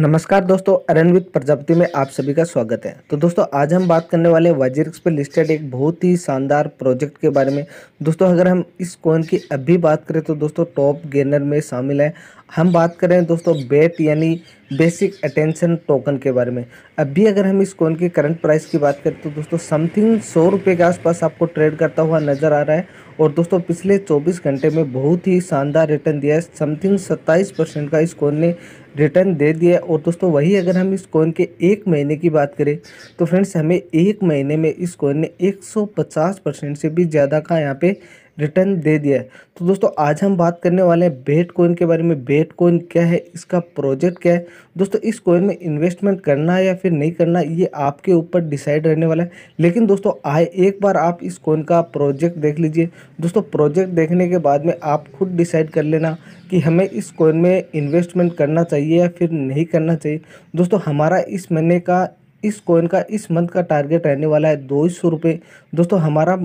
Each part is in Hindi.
नमस्कार दोस्तों अरणवित प्रजापति में आप सभी का स्वागत है तो दोस्तों आज हम बात करने वाले वाजिरिक्स पर लिस्टेड एक बहुत ही शानदार प्रोजेक्ट के बारे में दोस्तों अगर हम इस कॉइन की अभी बात करें तो दोस्तों टॉप गेनर में शामिल है हम बात करें दोस्तों बेट यानी बेसिक अटेंशन टोकन के बारे में अभी अगर हम इस कॉइन की करंट प्राइस की बात करें तो दोस्तों समथिंग सौ रुपये के आसपास आपको ट्रेड करता हुआ नज़र आ रहा है और दोस्तों पिछले 24 घंटे में बहुत ही शानदार रिटर्न दिया है समथिंग 27 परसेंट का इस कॉइन ने रिटर्न दे दिया और दोस्तों वही अगर हम इस कॉइन के एक महीने की बात करें तो फ्रेंड्स हमें एक महीने में इस कॉइन ने 150 परसेंट से भी ज़्यादा का यहाँ पे रिटर्न दे दिया है तो दोस्तों आज हम बात करने वाले हैं बेट कोइन के बारे में बेट कोइन क्या है इसका प्रोजेक्ट क्या है दोस्तों इस कोइन में इन्वेस्टमेंट करना है या फिर नहीं करना ये आपके ऊपर डिसाइड रहने वाला है लेकिन दोस्तों आए एक बार आप इस कोइन का प्रोजेक्ट देख लीजिए दोस्तों प्रोजेक्ट देखने के बाद में आप खुद डिसाइड कर लेना कि हमें इस कोइन में इन्वेस्टमेंट करना चाहिए या फिर नहीं करना चाहिए दोस्तों हमारा इस महीने का इस कोइन का इस मंथ का टारगेट रहने वाला है दो सौ रुपये दोस्तों हमारा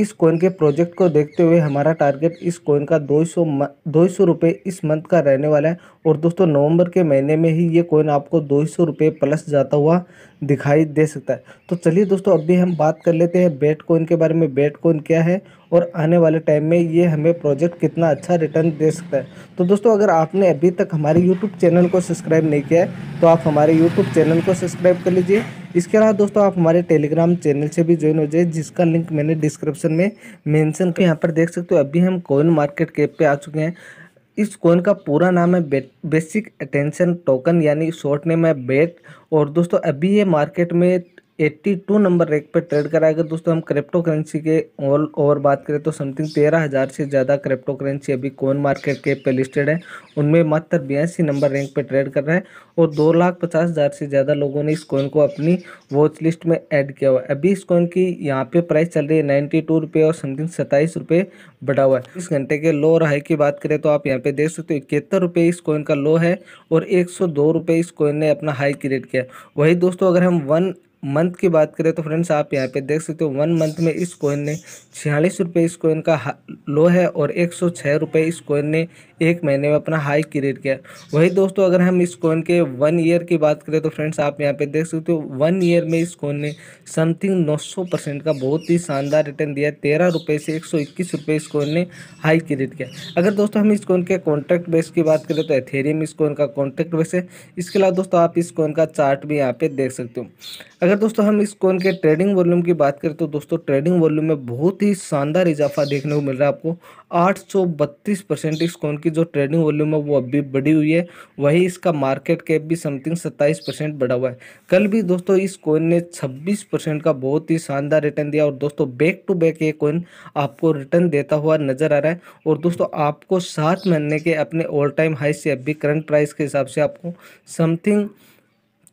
इस कोइन के प्रोजेक्ट को देखते हुए हमारा टारगेट इस कोइन का दो सौ दो सौ रुपये इस मंथ का रहने वाला है और दोस्तों नवंबर के महीने में ही ये कोइन आपको दो सौ रुपये प्लस जाता हुआ दिखाई दे सकता है तो चलिए दोस्तों अभी हम बात कर लेते हैं बेट कोइन के बारे में बेट कोइन क्या है और आने वाले टाइम में ये हमें प्रोजेक्ट कितना अच्छा रिटर्न दे सकता है तो दोस्तों अगर आपने अभी तक हमारे यूट्यूब चैनल को सब्सक्राइब नहीं किया है तो आप हमारे यूट्यूब चैनल को सब्सक्राइब कर लीजिए इसके अलावा दोस्तों आप हमारे टेलीग्राम चैनल से भी ज्वाइन हो जाए जिसका लिंक मैंने डिस्क्रिप्शन में मैंशन किया यहाँ पर देख सकते हो अभी हम कोइन मार्केट कैप पर आ चुके हैं इस कोइन का पूरा नाम है बेसिक अटेंशन टोकन यानी शॉर्ट नेम है बेट और दोस्तों अभी ये मार्केट में 82 नंबर रैक पर ट्रेड कराएगा दोस्तों हम क्रिप्टो करेंसी के ऑल ओवर बात करें तो समथिंग तेरह हज़ार से ज़्यादा क्रिप्टो करेंसी अभी कॉइन मार्केट के पे लिस्टेड है उनमें मात्र बयासी नंबर रैंक पर ट्रेड कर रहा है और दो लाख पचास हज़ार से ज़्यादा लोगों ने इस कॉइन को अपनी वॉच लिस्ट में ऐड किया हुआ है अभी इस कॉइन की यहाँ पे प्राइस चल रही है नाइन्टी टू रुपये और समथिंग सत्ताईस रुपये बढ़ा हुआ है इस घंटे के लो और हाई की बात करें तो आप यहाँ पे देख सकते हो इकहत्तर रुपये इस कॉइन का लो है और एक सौ दो रुपये इस कॉइन ने अपना हाई क्रिएट किया वही दोस्तों अगर हम वन मंथ की बात करें तो फ्रेंड्स आप यहाँ पे देख सकते हो वन मंथ में इस कोइन ने छियालीस रुपये इस कोइन का लो है और एक सौ छः रुपये इस कोइन ने एक महीने में अपना हाई क्रिएट किया वही दोस्तों अगर हम इस कोइन के वन ईयर की बात करें तो फ्रेंड्स आप यहाँ पे देख सकते हो वन ईयर में इस कोइन ने समथिंग नौ सौ परसेंट का बहुत ही शानदार रिटर्न दिया तेरह रुपये से एक सौ इक्कीस रुपये इस कोइन ने हाई क्रिएट किया अगर दोस्तों हम इस कोइन के कॉन्ट्रैक्ट बेस की बात करें तो एथेरियम इस कोइन का कॉन्ट्रैक्ट बेस है इसके अलावा दोस्तों आप इस कोइन का चार्ट भी यहाँ पे देख सकते हो अगर अगर दोस्तों हम इस कॉइन के ट्रेडिंग वॉल्यूम की बात करें तो दोस्तों ट्रेडिंग वॉल्यूम में बहुत ही शानदार इजाफा देखने को मिल रहा है आपको 832 परसेंट इस कॉइन की जो ट्रेडिंग वॉल्यूम है वो अभी बढ़ी हुई है वही इसका मार्केट कैप भी समथिंग 27 परसेंट बढ़ा हुआ है कल भी दोस्तों इस कोइन ने छब्बीस का बहुत ही शानदार रिटर्न दिया और दोस्तों बैक टू बैक ये कोइन आपको रिटर्न देता हुआ नजर आ रहा है और दोस्तों आपको सात महीने के अपने ऑल टाइम हाई से अभी करंट प्राइस के हिसाब से आपको समथिंग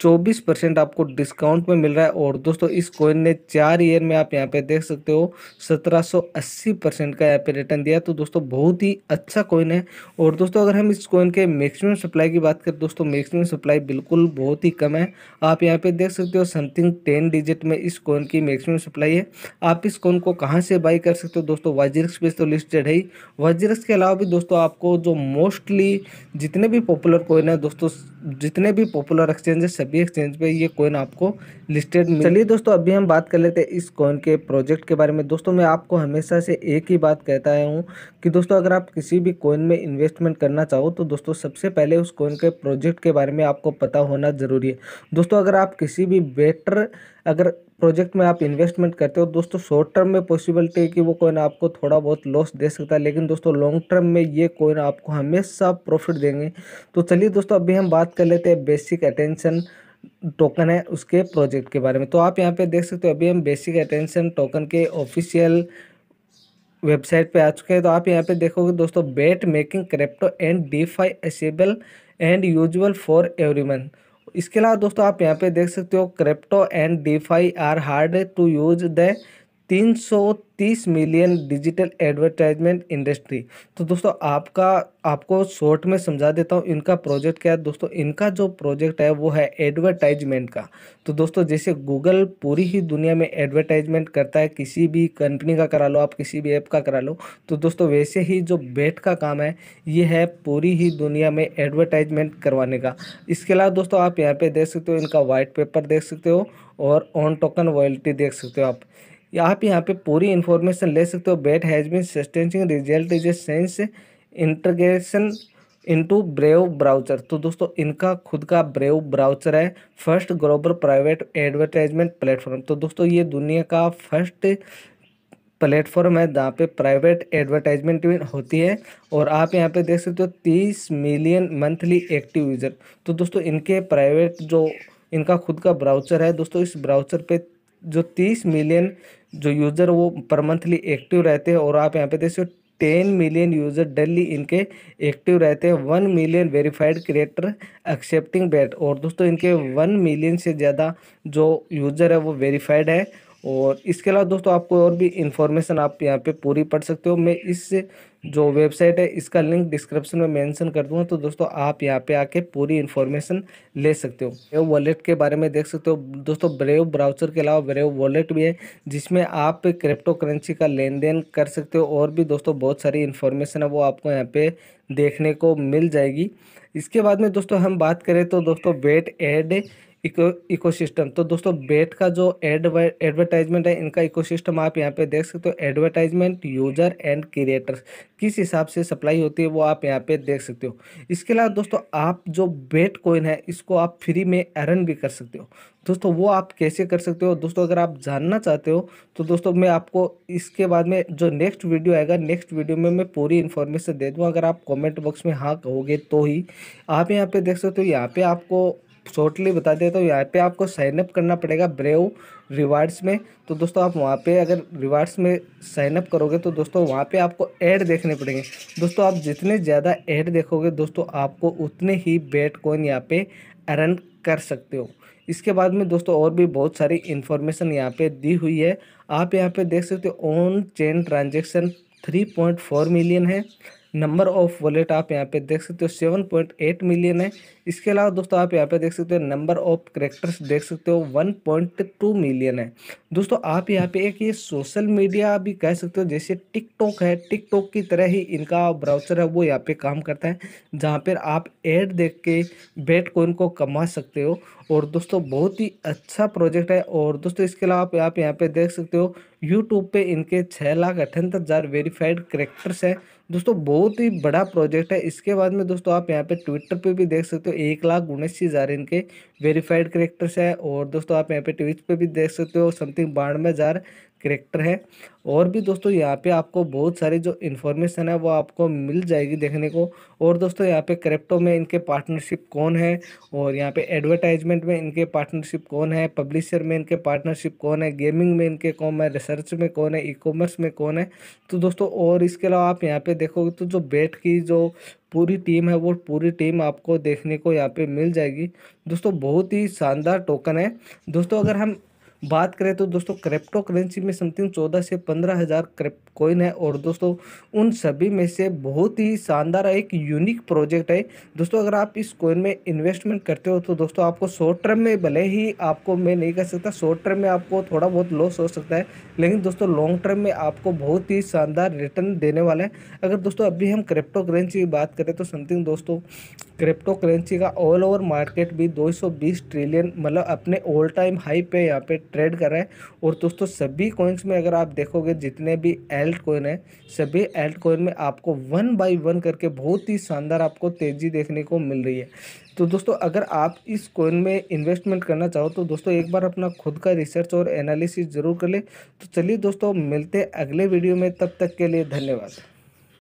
चौबीस परसेंट आपको डिस्काउंट में मिल रहा है और दोस्तों इस कॉइन ने चार ईयर में आप यहाँ पे देख सकते हो सत्रह सौ अस्सी परसेंट का यहाँ पे रिटर्न दिया तो दोस्तों बहुत ही अच्छा कॉइन है और दोस्तों अगर हम इस कॉइन के मैक्सिमम सप्लाई की बात करें दोस्तों मैक्सिमम सप्लाई बिल्कुल बहुत ही कम है आप यहाँ पे देख सकते हो समथिंग टेन डिजिट में इस कॉइन की मैक्सिमम सप्लाई है आप इस कॉइन को कहाँ से बाई कर सकते हो दोस्तों वाजिरक्स पे तो लिस्टेड है ही वाजिरक्स के अलावा भी दोस्तों आपको जो मोस्टली जितने भी पॉपुलर कॉइन है दोस्तों जितने भी पॉपुलर एक्सचेंज है सभी एक्सचेंज पे ये कॉइन आपको लिस्टेड चलिए दोस्तों अभी हम बात कर लेते हैं इस कॉइन के प्रोजेक्ट के बारे में दोस्तों मैं आपको हमेशा से एक ही बात कहता आया हूँ कि दोस्तों अगर आप किसी भी कॉइन में इन्वेस्टमेंट करना चाहो तो दोस्तों सबसे पहले उस कॉइन के प्रोजेक्ट के बारे में आपको पता होना ज़रूरी है दोस्तों अगर आप किसी भी बेटर अगर प्रोजेक्ट में आप इन्वेस्टमेंट करते हो दोस्तों शॉर्ट टर्म में पॉसिबिलिटी है कि वो कोइन आपको थोड़ा बहुत लॉस दे सकता है लेकिन दोस्तों लॉन्ग टर्म में ये कोइन आपको हमेशा प्रॉफिट देंगे तो चलिए दोस्तों अभी हम बात कर लेते हैं बेसिक अटेंशन टोकन है उसके प्रोजेक्ट के बारे में तो आप यहाँ पर देख सकते हो अभी हम बेसिक अटेंशन टोकन के ऑफिशियल वेबसाइट पर आ चुके हैं तो आप यहाँ पर देखोगे दोस्तों BAT making crypto and DeFi and useful for everyone इसके अलावा दोस्तों आप यहाँ पे देख सकते हो crypto and DeFi are hard to use the 330 million digital advertisement industry तो दोस्तों आपका आपको शॉर्ट में समझा देता हूँ इनका प्रोजेक्ट क्या है दोस्तों इनका जो प्रोजेक्ट है वो है एडवर्टाइजमेंट का तो दोस्तों जैसे गूगल पूरी ही दुनिया में एडवर्टाइजमेंट करता है किसी भी कंपनी का करा लो आप किसी भी ऐप का करा लो तो दोस्तों वैसे ही जो बेट का काम है ये है पूरी ही दुनिया में एडवर्टाइजमेंट करवाने का इसके अलावा दोस्तों आप यहाँ पर देख सकते हो इनका वाइट पेपर देख सकते हो और ऑन टोकन वॉयल्टी देख सकते हो आप आप यहाँ पे पूरी इन्फॉर्मेशन ले सकते हो BAT has been sustaining result is a sense integration into Brave browser तो दोस्तों इनका खुद का ब्रेव ब्राउचर है first global private advertisement platform तो दोस्तों ये दुनिया का फर्स्ट प्लेटफॉर्म है जहाँ पे प्राइवेट एडवर्टाइजमेंट होती है और आप यहाँ पे देख सकते हो तीस मिलियन मंथली एक्टिव यूज़र तो दोस्तों इनके प्राइवेट जो इनका खुद का ब्राउचर है दोस्तों इस ब्राउचर पे जो तीस मिलियन जो यूज़र वो पर मंथली एक्टिव रहते हैं और आप यहाँ पे देख सकते हो टेन मिलियन यूज़र डेली इनके एक्टिव रहते हैं one million verified creator accepting BAT और दोस्तों इनके वन मिलियन से ज़्यादा जो यूज़र है वो वेरीफाइड है और इसके अलावा दोस्तों आपको और भी इन्फॉर्मेशन आप यहाँ पे पूरी पढ़ सकते हो मैं इस जो वेबसाइट है इसका लिंक डिस्क्रिप्शन में मेंशन कर दूंगा तो दोस्तों आप यहाँ पे आके पूरी इन्फॉर्मेशन ले सकते हो ब्रेव वॉलेट के बारे में देख सकते हो दोस्तों ब्रेव ब्राउचर के अलावा ब्रेव वॉलेट भी है जिसमें आप क्रिप्टो करेंसी का लेन देन कर सकते हो और भी दोस्तों बहुत सारी इन्फॉर्मेशन है वो आपको यहाँ पर देखने को मिल जाएगी इसके बाद में दोस्तों हम बात करें तो दोस्तों वेट एड इको सिस्टम तो दोस्तों बेट का जो एड एडवर्टाइजमेंट है इनका इकोसिस्टम आप यहाँ पे देख सकते हो एडवर्टाइजमेंट यूजर एंड क्रिएटर्स किस हिसाब से सप्लाई होती है वो आप यहाँ पे देख सकते हो इसके अलावा दोस्तों आप जो बेट कोइन है इसको आप फ्री में अर्न भी कर सकते हो दोस्तों वो आप कैसे कर सकते हो दोस्तों अगर आप जानना चाहते हो तो दोस्तों मैं आपको इसके बाद में जो नेक्स्ट वीडियो आएगा नेक्स्ट वीडियो में मैं पूरी इन्फॉर्मेशन दे दूँ अगर आप कमेंट बॉक्स में हाँ कहोगे तो ही आप यहाँ पे देख सकते हो यहाँ पे आपको शॉर्टली बता देता तो हूँ यहाँ पे आपको साइनअप करना पड़ेगा ब्रेव रिवार्ड्स में तो दोस्तों आप वहाँ पे अगर रिवार्ड्स में साइनअप करोगे तो दोस्तों वहाँ पे आपको ऐड देखने पड़ेंगे दोस्तों आप जितने ज़्यादा ऐड देखोगे दोस्तों आपको उतने ही बेट कॉइन यहाँ पे अर्न कर सकते हो इसके बाद में दोस्तों और भी बहुत सारी इन्फॉर्मेशन यहाँ पर दी हुई है आप यहाँ पर देख सकते हो on chain transaction three point four million है नंबर ऑफ वॉलेट आप यहाँ पे देख सकते हो सेवन पॉइंट एट मिलियन है इसके अलावा दोस्तों आप यहाँ पे देख सकते हो नंबर ऑफ करेक्टर्स देख सकते हो वन पॉइंट टू मिलियन है दोस्तों आप यहाँ पे एक ये सोशल मीडिया भी कह सकते हो जैसे टिकटॉक है टिकटॉक की तरह ही इनका ब्राउचर है वो यहाँ पे काम करता है जहाँ पर आप एड देख के बेट को इनको कमा सकते हो और दोस्तों बहुत ही अच्छा प्रोजेक्ट है और दोस्तों इसके अलावा आप यहाँ पे देख सकते हो यूट्यूब पे इनके छः लाख अठहत्तर हज़ार वेरीफाइड करेक्टर्स हैं दोस्तों बहुत ही बड़ा प्रोजेक्ट है इसके बाद में दोस्तों आप यहाँ पे ट्विटर पे भी देख सकते हो एक लाख उन्नीस हज़ार इनके वेरीफाइड करेक्टर्स है और दोस्तों आप यहाँ पे ट्विच पे भी देख सकते हो समथिंग बानवे हज़ार करेक्टर है और भी दोस्तों यहाँ पे आपको बहुत सारी जो इन्फॉर्मेशन है वो आपको मिल जाएगी देखने को और दोस्तों यहाँ पे क्रिप्टो में इनके पार्टनरशिप कौन है और यहाँ पे एडवर्टाइजमेंट में इनके पार्टनरशिप कौन है पब्लिशर में इनके पार्टनरशिप कौन है गेमिंग में इनके कौन है रिसर्च में कौन है ई कॉमर्स में कौन है तो दोस्तों और इसके अलावा आप यहाँ पर देखोगे तो जो बेट की जो पूरी टीम है वो पूरी टीम आपको देखने को यहाँ पर मिल जाएगी दोस्तों बहुत ही शानदार टोकन है दोस्तों अगर हम बात करें तो दोस्तों क्रिप्टो करेंसी में समथिंग चौदह से पंद्रह हज़ार कोइन है और दोस्तों उन सभी में से बहुत ही शानदार एक यूनिक प्रोजेक्ट है दोस्तों अगर आप इस कोइन में इन्वेस्टमेंट करते हो तो दोस्तों आपको शॉर्ट टर्म में भले ही आपको मैं नहीं कर सकता शॉर्ट टर्म में आपको थोड़ा बहुत लॉस हो सकता है लेकिन दोस्तों लॉन्ग टर्म में आपको बहुत ही शानदार रिटर्न देने वाला है अगर दोस्तों अभी हम क्रिप्टो करेंसी की बात करें तो समथिंग दोस्तों क्रिप्टो करेंसी का ऑल ओवर मार्केट भी 220 ट्रिलियन मतलब अपने ऑल टाइम हाई पे यहाँ पे ट्रेड कर रहा है और दोस्तों सभी कॉइन्स में अगर आप देखोगे जितने भी एल्ट कॉइन है सभी एल्ट कॉइन में आपको वन बाई वन करके बहुत ही शानदार आपको तेज़ी देखने को मिल रही है तो दोस्तों अगर आप इस कॉइन में इन्वेस्टमेंट करना चाहो तो दोस्तों एक बार अपना खुद का रिसर्च और एनालिसिस ज़रूर कर ले तो चलिए दोस्तों मिलते अगले वीडियो में तब तक के लिए धन्यवाद